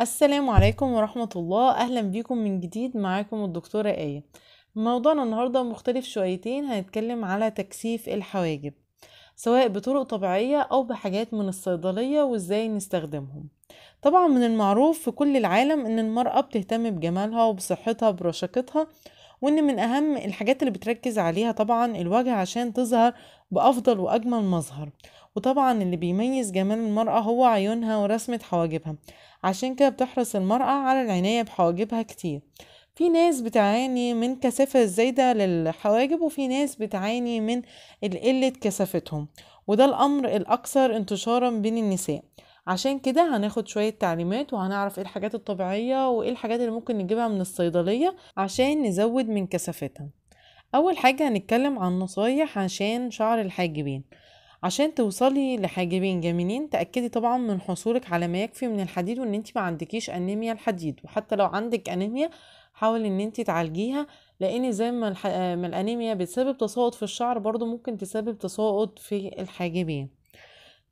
السلام عليكم ورحمة الله أهلا بيكم من جديد معاكم الدكتورة آية موضوعنا النهاردة مختلف شويتين هنتكلم على تكثيف الحواجب سواء بطرق طبيعية أو بحاجات من الصيدلية وإزاي نستخدمهم طبعا من المعروف في كل العالم إن المرأة بتهتم بجمالها وبصحتها برشاقتها وإن من أهم الحاجات اللي بتركز عليها طبعا الوجه عشان تظهر بأفضل وأجمل مظهر وطبعا اللي بيميز جمال المرأة هو عيونها ورسمة حواجبها عشان كده بتحرص المرأة على العناية بحواجبها كتير في ناس بتعاني من كثافة الزايدة للحواجب وفي ناس بتعاني من قلة كثافتهم وده الأمر الأكثر انتشارا بين النساء عشان كده هناخد شوية تعليمات وهنعرف ايه الحاجات الطبيعية وايه الحاجات اللي ممكن نجيبها من الصيدلية عشان نزود من كثافتها أول حاجة هنتكلم عن نصايح عشان شعر الحاجبين عشان توصلي لحاجبين جميلين تأكدي طبعا من حصولك على ما يكفي من الحديد وان انت ما عندكيش انيميا الحديد وحتى لو عندك انيميا حاولي ان انت تعالجيها لان زي ما, الح... ما الانيميا بتسبب تساقط في الشعر برضو ممكن تسبب تساقط في الحاجبين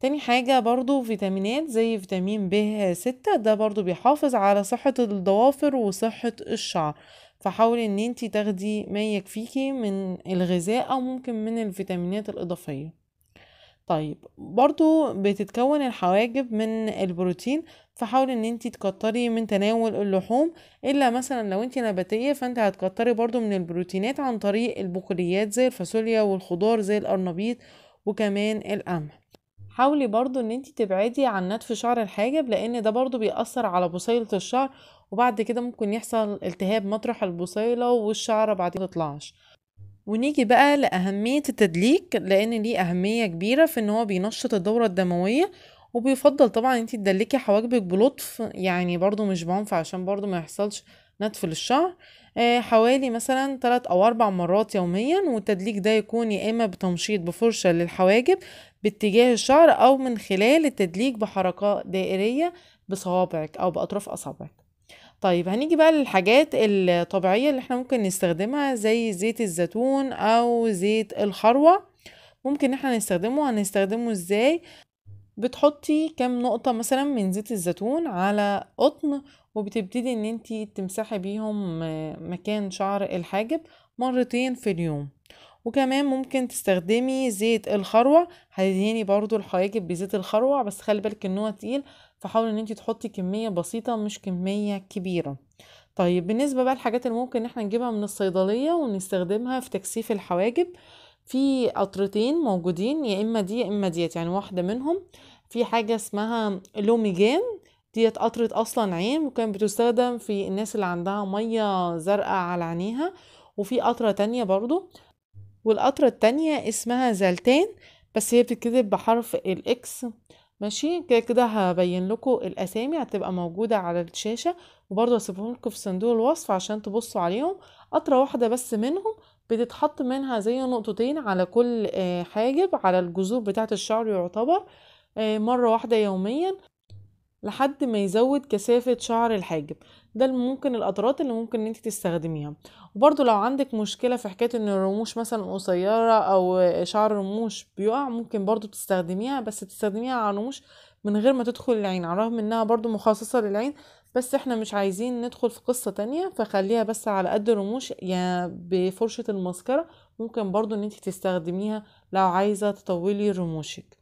تاني حاجة برضو فيتامينات زي فيتامين ب ستة ده برضو بيحافظ على صحة الضوافر وصحة الشعر فحاولي ان انتي تاخدي ما يكفيكي من الغذاء او ممكن من الفيتامينات الاضافية طيب برضو بتتكون الحواجب من البروتين فحاولي ان انت تكتري من تناول اللحوم الا مثلا لو انت نباتيه فانت هتكتري برضو من البروتينات عن طريق البقوليات زي الفاصوليا والخضار زي القرنبيط وكمان القمح حاولي برضو ان انت تبعدي عن نتف شعر الحاجب لان ده برضو بيأثر على بصيلة الشعر وبعد كده ممكن يحصل التهاب مطرح البصيلة والشعرة بعد ما تطلعش ونيجي بقى لأهمية التدليك لأن ليه أهمية كبيرة في إن هو بينشط الدورة الدموية وبيفضل طبعا انتي تدلكي حواجبك بلطف يعني برضو مش بعنف عشان برضو ما يحصلش نتف للشعر آه، حوالي مثلا ثلاث او اربع مرات يوميا والتدليك ده يكون يا اما بتمشيط بفرشه للحواجب باتجاه الشعر او من خلال التدليك بحركات دائريه بصوابعك او باطراف اصابعك طيب هنيجي بقى للحاجات الطبيعية اللي احنا ممكن نستخدمها زي زيت الزيتون او زيت الخروة ممكن احنا نستخدمه هنستخدمه ازاي بتحطي كام نقطة مثلا من زيت الزيتون على قطن وبتبتدي ان انتي تمسحي بيهم مكان شعر الحاجب مرتين في اليوم وكمان ممكن تستخدمي زيت الخروع هتدهني برضو الحواجب بزيت الخروع بس خلي بالك ان هو تقيل فحاولي ان انت تحطي كميه بسيطه مش كميه كبيره طيب بالنسبه بقى الحاجات اللي ممكن احنا نجيبها من الصيدليه ونستخدمها في تكثيف الحواجب في قطرتين موجودين يا اما دي يا اما ديت يعني واحده منهم في حاجه اسمها لوميجان ديت قطرة اصلا عين وكان بتستخدم في الناس اللي عندها ميه زرقاء على عينيها وفي قطرة تانية برضو والقطرة التانية اسمها زلتان بس هي بتتكتب بحرف الاكس ماشي كده كده هبين لكم الاسامي هتبقى موجوده على الشاشه وبرضه هسيبهم لكم في صندوق الوصف عشان تبصوا عليهم قطره واحده بس منهم بتتحط منها زي نقطتين على كل آه، حاجب على الجذور بتاعه الشعر يعتبر آه، مره واحده يوميا لحد ما يزود كثافه شعر الحاجب ده ممكن القطرات اللي ممكن ان انت تستخدميها وبرده لو عندك مشكله في حكايه ان الرموش مثلا قصيره او شعر الرموش بيقع ممكن برده تستخدميها بس تستخدميها على رموش من غير ما تدخل العين على الرغم انها برده مخصصه للعين بس احنا مش عايزين ندخل في قصه تانية فخليها بس على قد الرموش يا يعني بفرشه المسكره ممكن برده ان انت تستخدميها لو عايزه تطولي رموشك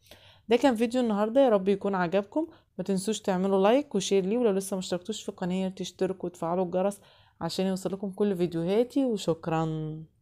ده كان فيديو النهاردة يا رب يكون عجبكم ما تنسوش تعملوا لايك وشير ليه ولو لسه مشتركتوش في القناة تشتركوا وتفعلوا الجرس عشان يوصلكم كل فيديوهاتي وشكرا